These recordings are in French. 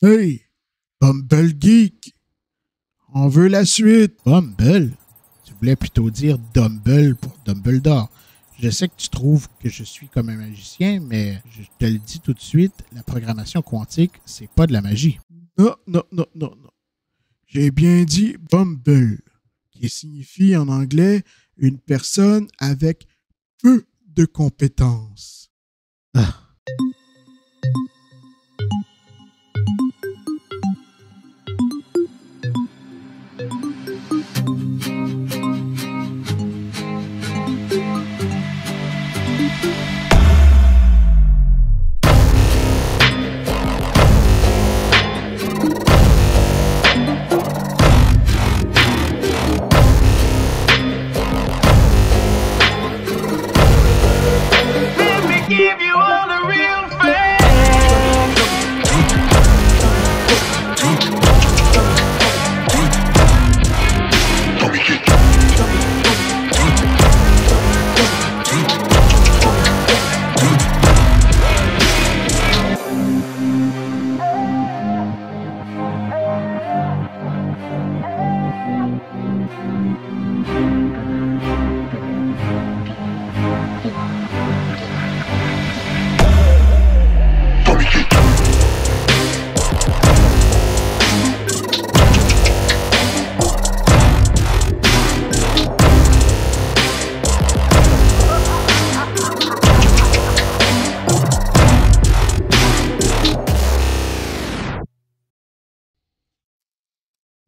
Hey, Bumble Geek! On veut la suite! Bumble? Tu voulais plutôt dire Dumble pour Dumbledore. Je sais que tu trouves que je suis comme un magicien, mais je te le dis tout de suite, la programmation quantique, c'est pas de la magie. Non, non, non, non, non. J'ai bien dit Bumble, qui signifie en anglais une personne avec peu de compétences. Ah.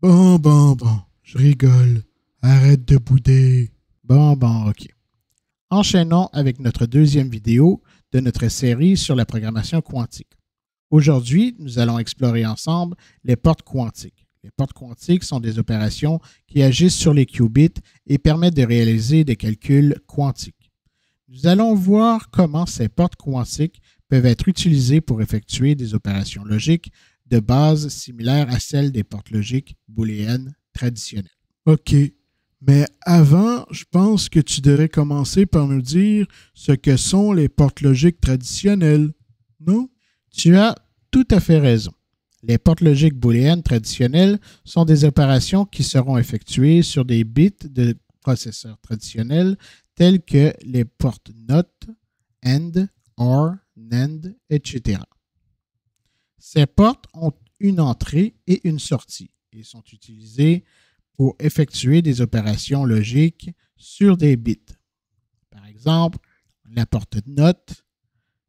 Bon, bon, bon, je rigole. Arrête de bouder. Bon, bon, ok. Enchaînons avec notre deuxième vidéo de notre série sur la programmation quantique. Aujourd'hui, nous allons explorer ensemble les portes quantiques. Les portes quantiques sont des opérations qui agissent sur les qubits et permettent de réaliser des calculs quantiques. Nous allons voir comment ces portes quantiques peuvent être utilisées pour effectuer des opérations logiques de base similaire à celle des portes logiques booléennes traditionnelles. OK. Mais avant, je pense que tu devrais commencer par nous dire ce que sont les portes logiques traditionnelles. Non? Tu as tout à fait raison. Les portes logiques booléennes traditionnelles sont des opérations qui seront effectuées sur des bits de processeurs traditionnels tels que les portes NOT, AND, OR, NAND, etc. Ces portes ont une entrée et une sortie et sont utilisées pour effectuer des opérations logiques sur des bits. Par exemple, la porte note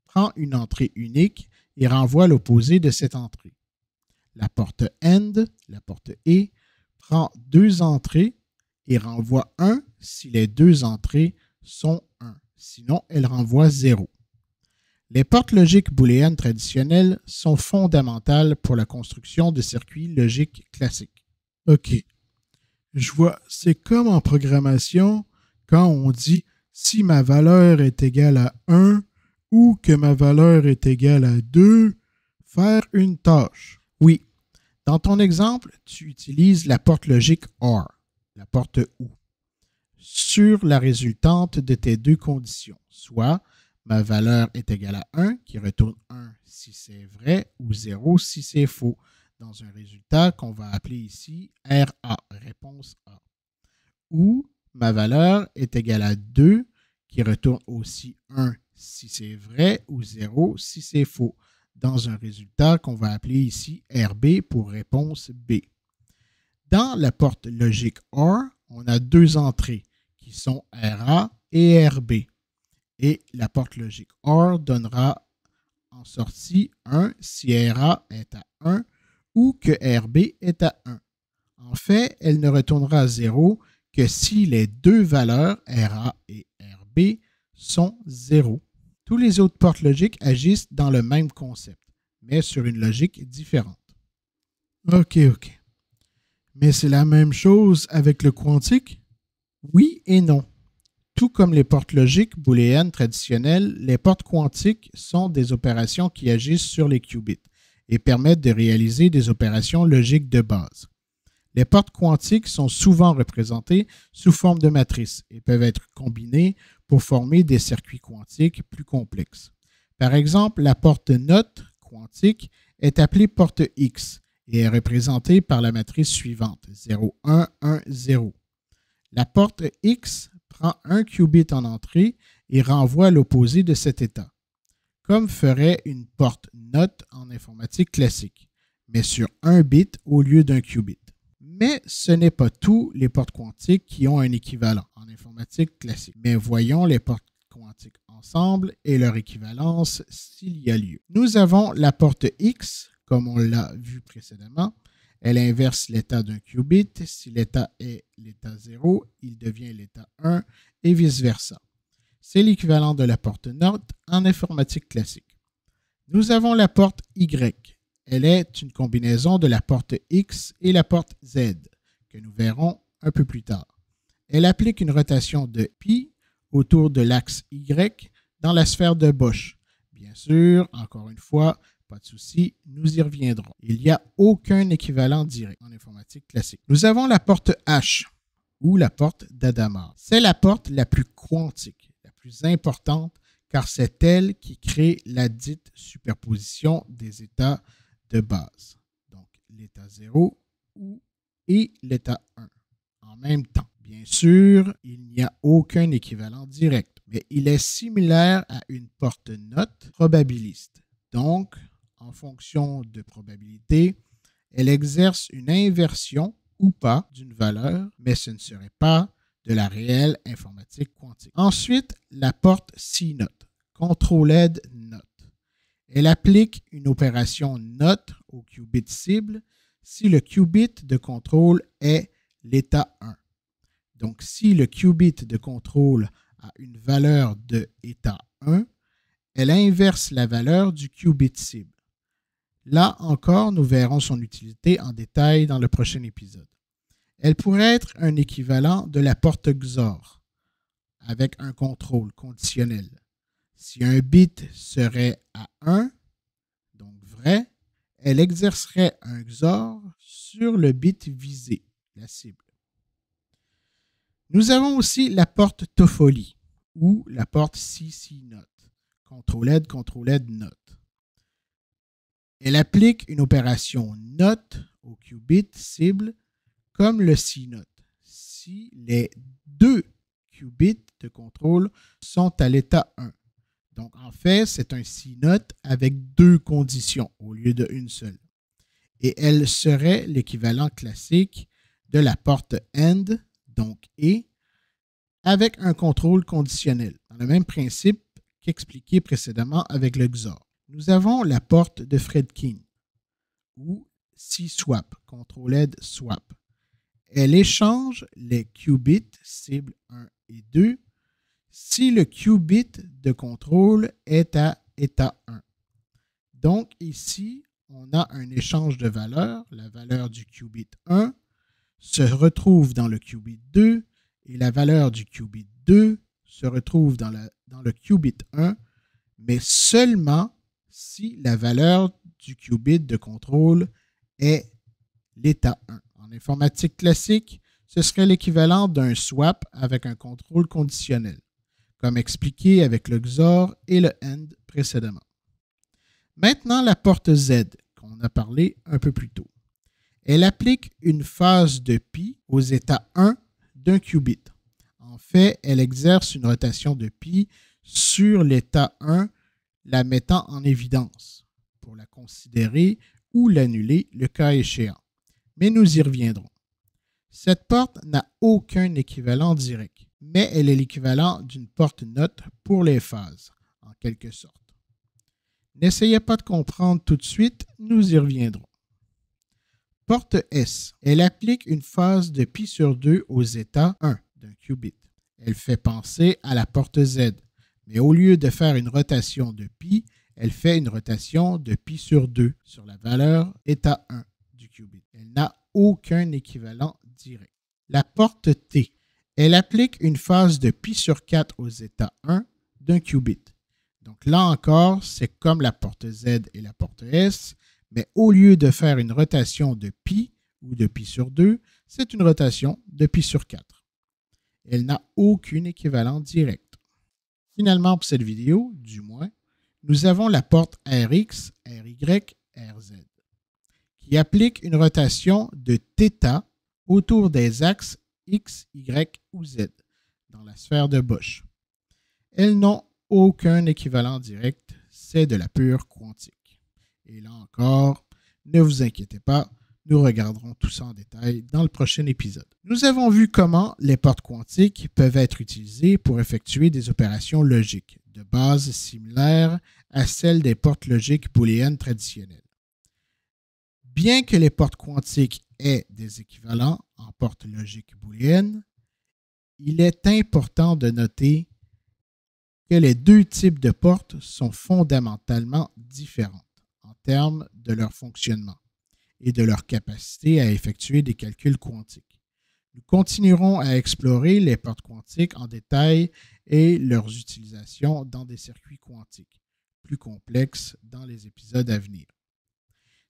prend une entrée unique et renvoie l'opposé de cette entrée. La porte end, la porte e, prend deux entrées et renvoie 1 si les deux entrées sont 1. Sinon, elle renvoie 0. Les portes logiques booléennes traditionnelles sont fondamentales pour la construction de circuits logiques classiques. OK. Je vois, c'est comme en programmation quand on dit si ma valeur est égale à 1 ou que ma valeur est égale à 2, faire une tâche. Oui. Dans ton exemple, tu utilises la porte logique OR, la porte OU, sur la résultante de tes deux conditions, soit ma valeur est égale à 1, qui retourne 1 si c'est vrai ou 0 si c'est faux, dans un résultat qu'on va appeler ici RA, réponse A. Ou ma valeur est égale à 2, qui retourne aussi 1 si c'est vrai ou 0 si c'est faux, dans un résultat qu'on va appeler ici RB pour réponse B. Dans la porte logique OR, on a deux entrées qui sont RA et RB et la porte logique OR donnera en sortie 1 si RA est à 1 ou que RB est à 1. En fait, elle ne retournera à 0 que si les deux valeurs RA et RB sont 0. Tous les autres portes logiques agissent dans le même concept, mais sur une logique différente. OK, OK. Mais c'est la même chose avec le quantique? Oui et non. Tout comme les portes logiques booléennes traditionnelles, les portes quantiques sont des opérations qui agissent sur les qubits et permettent de réaliser des opérations logiques de base. Les portes quantiques sont souvent représentées sous forme de matrices et peuvent être combinées pour former des circuits quantiques plus complexes. Par exemple, la porte note quantique est appelée porte X et est représentée par la matrice suivante 0, 1, 1, 0. La porte X prend un qubit en entrée et renvoie à l'opposé de cet état, comme ferait une porte note en informatique classique, mais sur un bit au lieu d'un qubit. Mais ce n'est pas tous les portes quantiques qui ont un équivalent en informatique classique. Mais voyons les portes quantiques ensemble et leur équivalence s'il y a lieu. Nous avons la porte X, comme on l'a vu précédemment, elle inverse l'état d'un qubit. Si l'état est l'état 0, il devient l'état 1 et vice-versa. C'est l'équivalent de la porte NOT en informatique classique. Nous avons la porte Y. Elle est une combinaison de la porte X et la porte Z, que nous verrons un peu plus tard. Elle applique une rotation de pi autour de l'axe Y dans la sphère de Bosch. Bien sûr, encore une fois, pas de souci, nous y reviendrons. Il n'y a aucun équivalent direct en informatique classique. Nous avons la porte H ou la porte d'Adamar. C'est la porte la plus quantique, la plus importante, car c'est elle qui crée la dite superposition des états de base, donc l'état 0 ou et l'état 1 en même temps. Bien sûr, il n'y a aucun équivalent direct, mais il est similaire à une porte note probabiliste. Donc, en fonction de probabilité, elle exerce une inversion ou pas d'une valeur, mais ce ne serait pas de la réelle informatique quantique. Ensuite, la porte CNOT, ctrl aide note. Elle applique une opération NOT au qubit cible si le qubit de contrôle est l'état 1. Donc, si le qubit de contrôle a une valeur de état 1, elle inverse la valeur du qubit cible. Là encore, nous verrons son utilité en détail dans le prochain épisode. Elle pourrait être un équivalent de la porte XOR avec un contrôle conditionnel. Si un bit serait à 1, donc vrai, elle exercerait un XOR sur le bit visé, la cible. Nous avons aussi la porte Toffoli ou la porte CC Note, ctrl ed ctrl Note. Elle applique une opération note au qubit cible comme le C-note si les deux qubits de contrôle sont à l'état 1. Donc en fait, c'est un c avec deux conditions au lieu d'une seule. Et elle serait l'équivalent classique de la porte AND, donc et, avec un contrôle conditionnel, dans le même principe qu'expliqué précédemment avec le XOR. Nous avons la porte de King, ou C-Swap, ctrl ed Swap. Elle échange les qubits cible 1 et 2 si le qubit de contrôle est à état 1. Donc ici, on a un échange de valeurs. La valeur du qubit 1 se retrouve dans le qubit 2 et la valeur du qubit 2 se retrouve dans, dans le qubit 1, mais seulement si la valeur du qubit de contrôle est l'état 1. En informatique classique, ce serait l'équivalent d'un swap avec un contrôle conditionnel, comme expliqué avec le XOR et le AND précédemment. Maintenant, la porte Z, qu'on a parlé un peu plus tôt. Elle applique une phase de pi aux états 1 d'un qubit. En fait, elle exerce une rotation de pi sur l'état 1 la mettant en évidence pour la considérer ou l'annuler le cas échéant. Mais nous y reviendrons. Cette porte n'a aucun équivalent direct, mais elle est l'équivalent d'une porte-note pour les phases, en quelque sorte. N'essayez pas de comprendre tout de suite, nous y reviendrons. Porte S. Elle applique une phase de pi sur 2 aux états 1 d'un qubit. Elle fait penser à la porte Z, mais au lieu de faire une rotation de π, elle fait une rotation de π sur 2 sur la valeur état 1 du qubit. Elle n'a aucun équivalent direct. La porte T, elle applique une phase de π sur 4 aux états 1 d'un qubit. Donc là encore, c'est comme la porte Z et la porte S, mais au lieu de faire une rotation de π ou de π sur 2, c'est une rotation de π sur 4. Elle n'a aucune équivalent direct. Finalement, pour cette vidéo, du moins, nous avons la porte RX, RY, RZ, qui applique une rotation de θ autour des axes X, Y ou Z dans la sphère de Bosch. Elles n'ont aucun équivalent direct, c'est de la pure quantique. Et là encore, ne vous inquiétez pas, nous regarderons tout ça en détail dans le prochain épisode. Nous avons vu comment les portes quantiques peuvent être utilisées pour effectuer des opérations logiques, de base similaires à celles des portes logiques booléennes traditionnelles. Bien que les portes quantiques aient des équivalents en portes logiques booléennes, il est important de noter que les deux types de portes sont fondamentalement différentes en termes de leur fonctionnement et de leur capacité à effectuer des calculs quantiques. Nous continuerons à explorer les portes quantiques en détail et leurs utilisations dans des circuits quantiques plus complexes dans les épisodes à venir.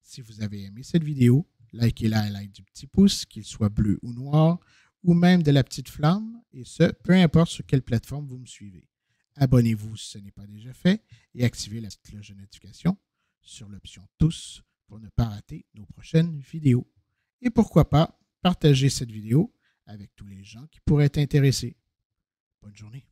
Si vous avez aimé cette vidéo, likez-la et likez du petit pouce, qu'il soit bleu ou noir, ou même de la petite flamme, et ce, peu importe sur quelle plateforme vous me suivez. Abonnez-vous si ce n'est pas déjà fait et activez la cloche de notification sur l'option Tous pour ne pas rater nos prochaines vidéos. Et pourquoi pas partager cette vidéo avec tous les gens qui pourraient être intéressés. Bonne journée.